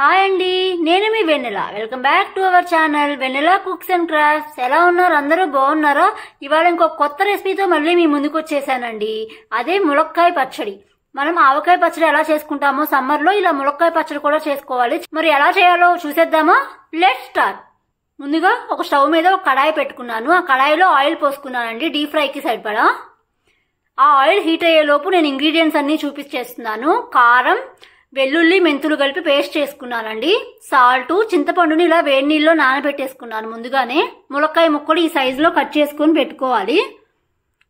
hi అండి నేను మీ Vennela welcome back to our channel Vennela cooks and crafts ఎలా ఉన్నారు అందరూ బాగున్నారో ఇవాళ ఇంకో కొత్త రెసిపీతో మళ్ళీ మీ ముందుకు వచ్చేసానండి అదే ములక్కాయ పచ్చడి మనం ఆవకాయ పచ్చడి ఎలా చేసుకుంటామో సమ్మర్లో ఇలా ములక్కాయ పచ్చడి కూడా చేసుకోవాలి మరి ఎలా చేయాలో చూసేద్దామా లెట్ స్టార్ట్ ముందుగా ఒక స్టవ్ మీద ఒక కడాయి పెట్టుకున్నాను ఆ కడాయిలో ఆయిల్ పోసుకున్నానండి డీప్ ఫ్రైకి సరిపడా ఆ ఆయిల్ హీట్ అయ్యేలోపు నేను ఇంగ్రీడియంట్స్ అన్నీ చూపించేస్తున్నాను కారం వెల్లుల్లి మెంతులు కలిపి పేస్ట్ చేసుకున్నానండి సాల్ట్ చింతపండుని ఇలా వేడి నీళ్ళలో నానబెట్టేసుకున్నాను ముందుగానే ములక్కాయ ముక్కలు ఈ సైజులో కట్ చేసుకొని పెట్టుకోవాలి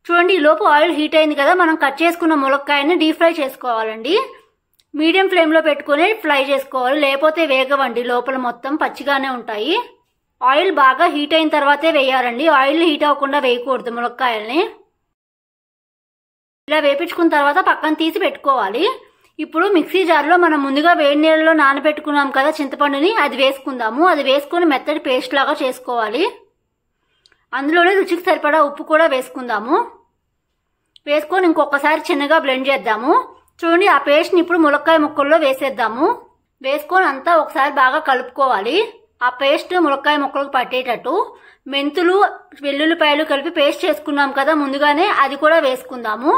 చూడండి ఈలోపు ఆయిల్ హీట్ అయింది కదా మనం కట్ చేసుకున్న ములక్కాయని డీప్ ఫ్రై చేసుకోవాలండి మీడియం ఫ్లేమ్లో పెట్టుకొని ఫ్రై చేసుకోవాలి లేకపోతే వేగవండి లోపల మొత్తం పచ్చిగానే ఉంటాయి ఆయిల్ బాగా హీట్ అయిన తర్వాతే వేయాలండి ఆయిల్ హీట్ అవ్వకుండా వేయకూడదు ములక్కాయల్ని ఇలా వేపించుకున్న తర్వాత పక్కన తీసి పెట్టుకోవాలి ఇప్పుడు మిక్సీ జార్లో మనం ముందుగా వేడి నీళ్ళలో నానబెట్టుకున్నాం కదా చింతపండుని అది వేసుకుందాము అది వేసుకుని మెత్తటి పేస్ట్ లాగా చేసుకోవాలి అందులోనే రుచికి సరిపడా ఉప్పు కూడా వేసుకుందాము వేసుకొని ఇంకొకసారి చిన్నగా బ్లెండ్ చేద్దాము చూడండి ఆ పేస్ట్ని ఇప్పుడు ములక్కాయ ముక్కల్లో వేసేద్దాము వేసుకొని అంతా ఒకసారి బాగా కలుపుకోవాలి ఆ పేస్ట్ ములక్కాయ ముక్కలకు పట్టేటట్టు మెంతులు వెల్లుల్లిపాయలు కలిపి పేస్ట్ చేసుకున్నాం కదా ముందుగానే అది కూడా వేసుకుందాము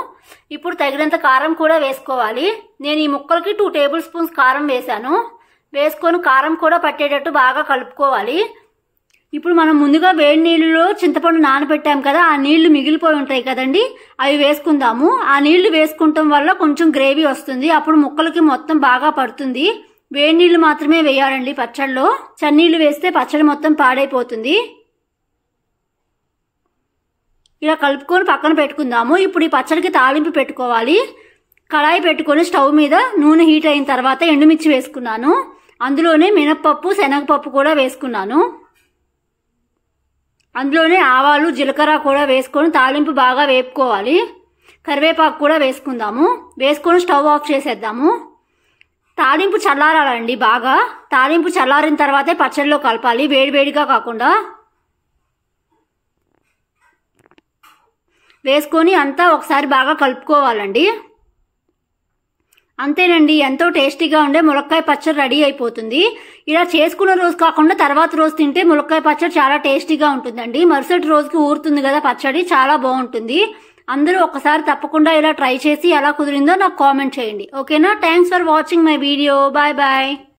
ఇప్పుడు తగినంత కారం కూడా వేసుకోవాలి నేను ఈ ముక్కలకి టూ టేబుల్ స్పూన్స్ కారం వేశాను వేసుకొని కారం కూడా పట్టేటట్టు బాగా కలుపుకోవాలి ఇప్పుడు మనం ముందుగా వేడి నీళ్ళలో చింతపండు నానబెట్టాం కదా ఆ నీళ్లు మిగిలిపోయి ఉంటాయి కదండి అవి వేసుకుందాము ఆ నీళ్లు వేసుకుంటాం వల్ల కొంచెం గ్రేవీ వస్తుంది అప్పుడు ముక్కలకి మొత్తం బాగా పడుతుంది వేడి నీళ్లు మాత్రమే వేయాలండి పచ్చళ్ళు చన్నీళ్లు వేస్తే పచ్చడి మొత్తం పాడైపోతుంది ఇలా కలుపుకొని పక్కన పెట్టుకుందాము ఇప్పుడు ఈ పచ్చడికి తాలింపు పెట్టుకోవాలి కళాయి పెట్టుకొని స్టవ్ మీద నూనె హీట్ అయిన తర్వాత ఎండుమిర్చి వేసుకున్నాను అందులోనే మినప్పప్పు శనగపప్పు కూడా వేసుకున్నాను అందులోనే ఆవాలు జీలకర్ర కూడా వేసుకొని తాలింపు బాగా వేపుకోవాలి కరివేపాకు కూడా వేసుకుందాము వేసుకొని స్టవ్ ఆఫ్ చేసేద్దాము తాలింపు చల్లారాలండి బాగా తాలింపు చల్లారిన తర్వాతే పచ్చడిలో కలపాలి వేడివేడిగా కాకుండా వేసుకొని అంతా ఒకసారి బాగా కలుపుకోవాలండి అంతేనండి ఎంతో టేస్టీగా ఉండే ములక్కాయ పచ్చడి రెడీ అయిపోతుంది ఇలా చేసుకున్న రోజు కాకుండా తర్వాత రోజు తింటే ములక్కాయ పచ్చడి చాలా టేస్టీగా ఉంటుందండి మరుసటి రోజుకి ఊరుతుంది కదా పచ్చడి చాలా బాగుంటుంది అందరూ ఒకసారి తప్పకుండా ఇలా ట్రై చేసి ఎలా కుదిరిందో నాకు కామెంట్ చేయండి ఓకేనా thanks for watching my video bye bye